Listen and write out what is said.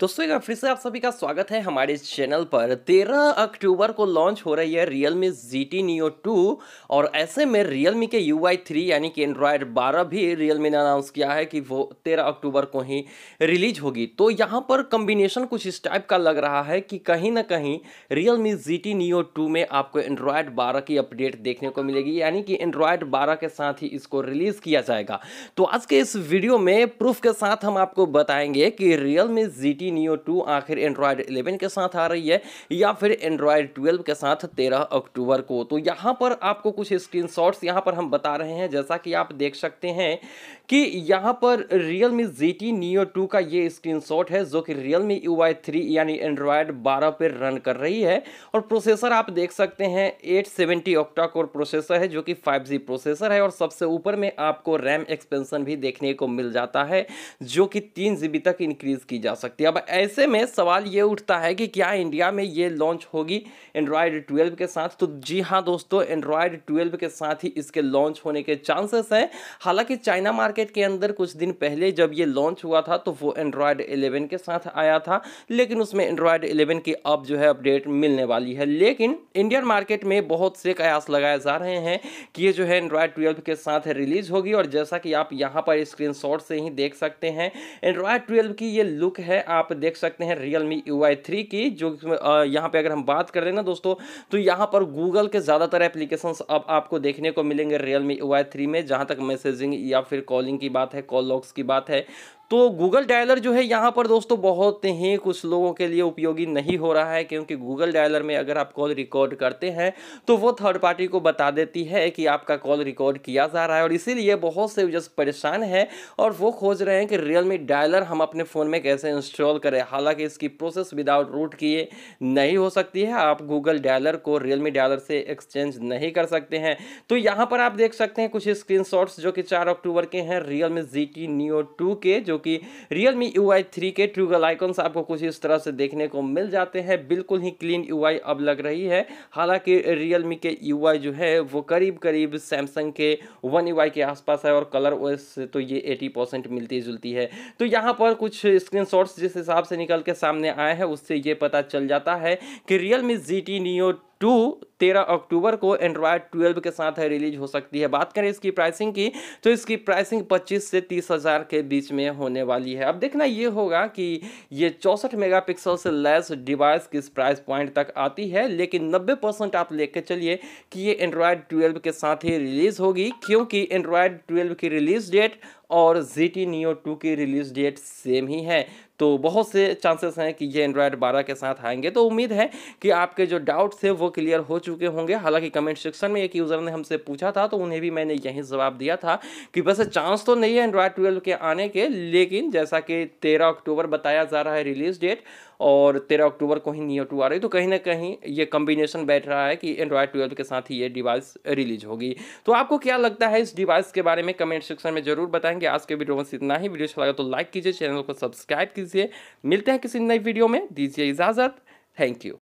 दोस्तों एक फिर से आप सभी का स्वागत है हमारे इस चैनल पर 13 अक्टूबर को लॉन्च हो रही है Realme टी Neo 2 और ऐसे में Realme के UI 3 यानी कि एंड्रॉयड 12 भी Realme ने अनाउंस किया है कि वो 13 अक्टूबर को ही रिलीज होगी तो यहाँ पर कम्बिनेशन कुछ इस टाइप का लग रहा है कि कहीं ना कहीं Realme टी Neo 2 में आपको एंड्रॉयड 12 की अपडेट देखने को मिलेगी यानी कि एंड्रॉयड बारह के साथ ही इसको रिलीज़ किया जाएगा तो आज के इस वीडियो में प्रूफ के साथ हम आपको बताएंगे कि रियल मी की नियो टू आखिर एंड्रॉयड इलेवन के साथ आ रही है या फिर एंड्रॉयड ट्वेल्व के साथ तेरह अक्टूबर को तो यहाँ पर आपको कुछ स्क्रीन शॉट्स यहाँ पर हम बता रहे हैं जैसा कि आप देख सकते हैं कि यहाँ पर Realme GT T neo टू का ये स्क्रीन शॉट है जो कि रियल मी यू आई थ्री यानी एंड्रॉयड बारह पर रन कर रही है और प्रोसेसर आप देख सकते हैं eight seventy octa core processor है जो कि फाइव जी प्रोसेसर है और सबसे ऊपर में आपको रैम एक्सपेंसन भी देखने को मिल जाता है जो कि तीन जी तक इंक्रीज की जा सकती है अब ऐसे में सवाल ये उठता है कि क्या इंडिया में ये लॉन्च होगी एंड्रॉयड 12 के साथ तो जी हाँ दोस्तों एंड्रॉयड 12 के साथ ही इसके लॉन्च होने के चांसेस हैं हालांकि चाइना मार्केट के अंदर कुछ दिन पहले जब ये लॉन्च हुआ था तो वो एंड्रॉयड 11 के साथ आया था लेकिन उसमें एंड्रॉयड 11 की अब जो है अपडेट मिलने वाली है लेकिन इंडियन मार्केट में बहुत से कयास लगाए जा रहे हैं कि ये जो है एंड्रॉयड ट्वेल्व के साथ रिलीज होगी और जैसा कि आप यहाँ पर स्क्रीन से ही देख सकते हैं एंड्रॉयड ट्वेल्व की ये लुक है आप आप देख सकते हैं रियल मी यू आई थ्री की जो यहाँ पे अगर हम बात कर रहे हैं ना दोस्तों तो यहाँ पर गूगल के ज़्यादातर एप्लीकेशन अब आपको देखने को मिलेंगे रियल मी यू आई थ्री में जहाँ तक मैसेजिंग या फिर कॉलिंग की बात है कॉल लॉक्स की बात है तो गूगल डायलर जो है यहाँ पर दोस्तों बहुत ही कुछ लोगों के लिए उपयोगी नहीं हो रहा है क्योंकि गूगल डायलर में अगर आप कॉल रिकॉर्ड करते हैं तो वो थर्ड पार्टी को बता देती है कि आपका कॉल रिकॉर्ड किया जा रहा है और इसीलिए बहुत से यूजर्स परेशान हैं और वो खोज रहे हैं कि रियलमी डायलर हम अपने फ़ोन में कैसे इंस्टॉल करें हालाँकि इसकी प्रोसेस विदाउट रूट किए नहीं हो सकती है आप गूगल डायलर को रियलमी डायलर से एक्सचेंज नहीं कर सकते हैं तो यहाँ पर आप देख सकते हैं कुछ स्क्रीन जो कि चार अक्टूबर के हैं Realme GT Neo two टू के जो जो कि रियल मी यू आई थ्री के ट्रूगल आइकन्स आपको कुछ इस तरह से देखने को मिल जाते हैं बिल्कुल ही क्लीन यू आई अब लग रही है हालांकि रियल मी के यू आई जो है वो करीब करीब सैमसंग के वन यू आई के आसपास है और कलर ओ तो ये एटी परसेंट मिलती जुलती है तो यहाँ पर कुछ स्क्रीन जिस हिसाब से निकल के सामने आए हैं उससे ये पता चल जाता है कि Realme GT T neo टू तेरह अक्टूबर को एंड्रॉयड ट्वेल्व के साथ है रिलीज हो सकती है बात करें इसकी प्राइसिंग की तो इसकी प्राइसिंग पच्चीस से तीस हज़ार के बीच में होने वाली है अब देखना ये होगा कि ये चौंसठ मेगापिक्सल से लेस डिवाइस किस प्राइस पॉइंट तक आती है लेकिन नब्बे परसेंट आप लेकर चलिए कि ये एंड्रॉयड ट्वेल्व के साथ ही रिलीज़ होगी क्योंकि एंड्रॉयड ट्वेल्व की रिलीज़ डेट और जी टी नियो टू की रिलीज़ डेट सेम ही है तो बहुत से चांसेस हैं कि ये एंड्रॉयड बारह के साथ आएंगे तो उम्मीद है कि आपके जो डाउट्स है वो क्लियर हो चुके होंगे हालांकि कमेंट सेक्शन में एक यूज़र ने हमसे पूछा था तो उन्हें भी मैंने यही जवाब दिया था कि वैसे चांस तो नहीं है एंड्रॉयड ट्वेल्व के आने के लेकिन जैसा कि तेरह अक्टूबर बताया जा रहा है रिलीज डेट और तेरह अक्टूबर को ही नियो टू आ रही तो कहीं ना कहीं ये कम्बिनेशन बैठ रहा है कि एंड्रॉयड ट्वेल्व के साथ ही ये डिवाइस रिलीज होगी तो आपको क्या लगता है इस डिवाइस के बारे में कमेंट सेक्शन में जरूर बताएंगे आज के वीडियो में इतना ही वीडियो अच्छा लगा तो लाइक कीजिए चैनल को सब्सक्राइब कीजिए मिलते हैं किसी नई वीडियो में दीजिए इजाज़त थैंक यू